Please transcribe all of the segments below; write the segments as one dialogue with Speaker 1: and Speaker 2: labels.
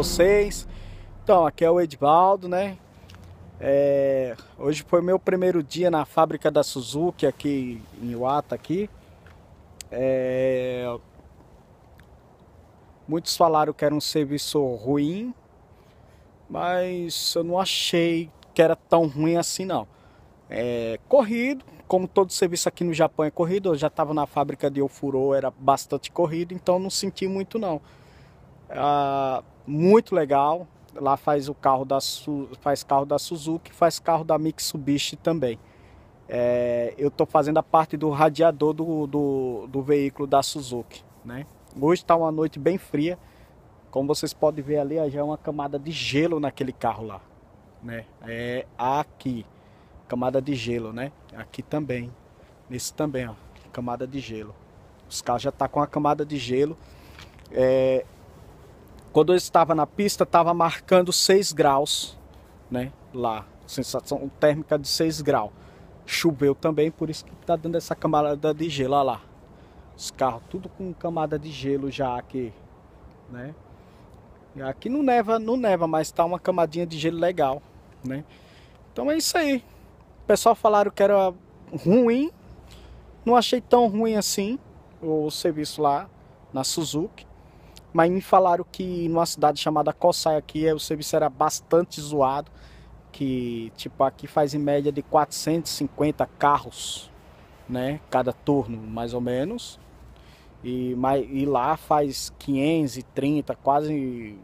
Speaker 1: vocês? Então, aqui é o Edvaldo, né? É, hoje foi meu primeiro dia na fábrica da Suzuki aqui em Iwata aqui. É, muitos falaram que era um serviço ruim, mas eu não achei que era tão ruim assim não. É, corrido, como todo serviço aqui no Japão é corrido, eu já estava na fábrica de Ofuro, era bastante corrido, então não senti muito não. Ah, muito legal. Lá faz o carro da faz carro da Suzuki, faz carro da Mitsubishi também. É, eu estou fazendo a parte do radiador do, do, do veículo da Suzuki, né? Hoje está uma noite bem fria, como vocês podem ver ali, já é uma camada de gelo naquele carro lá, né? É aqui, camada de gelo, né? Aqui também, nesse também, ó, camada de gelo. Os carros já tá com a camada de gelo. É, quando eu estava na pista, estava marcando 6 graus, né? Lá, sensação térmica de 6 graus. Choveu também, por isso que tá dando essa camada de gelo, olha lá. Os carros tudo com camada de gelo já aqui, né? E aqui não neva, não neva, mas tá uma camadinha de gelo legal, né? Então é isso aí. O pessoal falaram que era ruim, não achei tão ruim assim o serviço lá na Suzuki mas me falaram que numa cidade chamada Coçai aqui é, o serviço era bastante zoado, que tipo aqui faz em média de 450 carros, né, cada turno, mais ou menos. E, mas, e lá faz 530, quase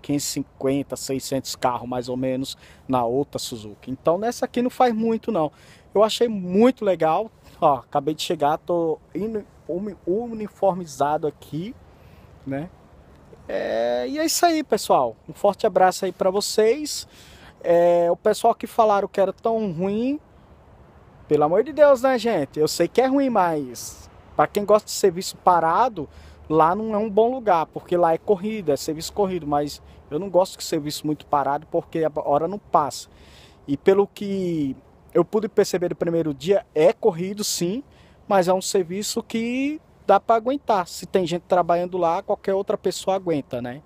Speaker 1: 550, 600 carros mais ou menos na outra Suzuki. Então nessa aqui não faz muito não. Eu achei muito legal. Ó, acabei de chegar, tô uniformizado aqui, né? É, e é isso aí, pessoal. Um forte abraço aí para vocês. É, o pessoal que falaram que era tão ruim, pelo amor de Deus, né, gente? Eu sei que é ruim, mas para quem gosta de serviço parado, lá não é um bom lugar, porque lá é corrida, é serviço corrido, mas eu não gosto de serviço muito parado porque a hora não passa. E pelo que eu pude perceber no primeiro dia, é corrido sim, mas é um serviço que dá para aguentar. Se tem gente trabalhando lá, qualquer outra pessoa aguenta, né?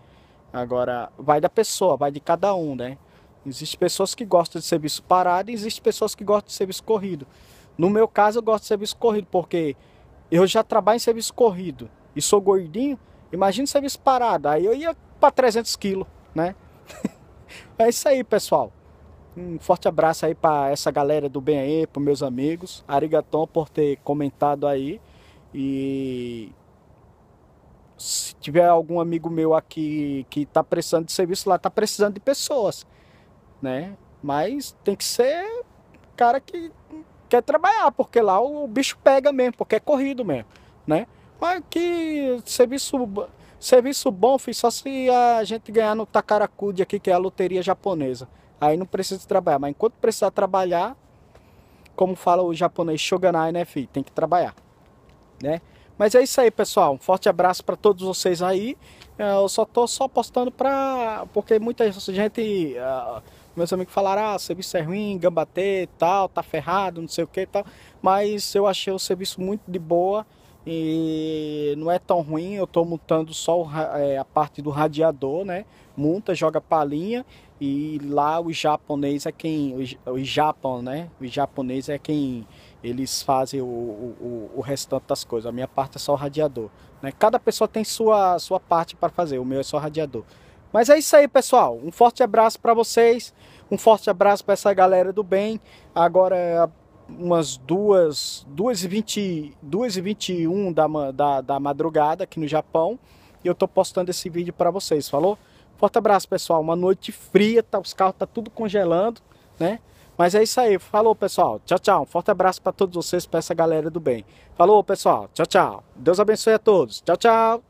Speaker 1: Agora, vai da pessoa, vai de cada um, né? Existem pessoas que gostam de serviço parado e existem pessoas que gostam de serviço corrido. No meu caso, eu gosto de serviço corrido, porque eu já trabalho em serviço corrido e sou gordinho. Imagina serviço parado, aí eu ia para 300 quilos, né? é isso aí, pessoal. Um forte abraço aí para essa galera do bem aí, para meus amigos. Arigaton por ter comentado aí. E se tiver algum amigo meu aqui que está precisando de serviço lá, está precisando de pessoas, né? Mas tem que ser cara que quer trabalhar, porque lá o bicho pega mesmo, porque é corrido mesmo, né? Mas que serviço, serviço bom, filho, só se a gente ganhar no Takarakud aqui, que é a loteria japonesa. Aí não precisa trabalhar, mas enquanto precisar trabalhar, como fala o japonês shogunai, né, filho? Tem que trabalhar né? Mas é isso aí, pessoal. Um forte abraço para todos vocês aí. É, eu só tô só postando para porque muita gente, uh, meus amigos falaram, ah, serviço é ruim, gambatê, tal, tá ferrado, não sei o que, tal. Mas eu achei o serviço muito de boa e não é tão ruim. Eu tô montando só é, a parte do radiador, né? Monta, joga palinha e lá o japonês é quem o, o Japão, né? O japonês é quem eles fazem o, o, o restante das coisas. A minha parte é só o radiador. Né? Cada pessoa tem sua, sua parte para fazer, o meu é só o radiador. Mas é isso aí, pessoal. Um forte abraço para vocês. Um forte abraço para essa galera do bem. Agora, é umas duas, duas e, duas e 21 da, da, da madrugada aqui no Japão. E eu tô postando esse vídeo para vocês, falou? Forte abraço, pessoal. Uma noite fria, tá, os carros tá tudo congelando, né? Mas é isso aí. Falou, pessoal. Tchau, tchau. Um forte abraço para todos vocês, para essa galera do bem. Falou, pessoal. Tchau, tchau. Deus abençoe a todos. Tchau, tchau.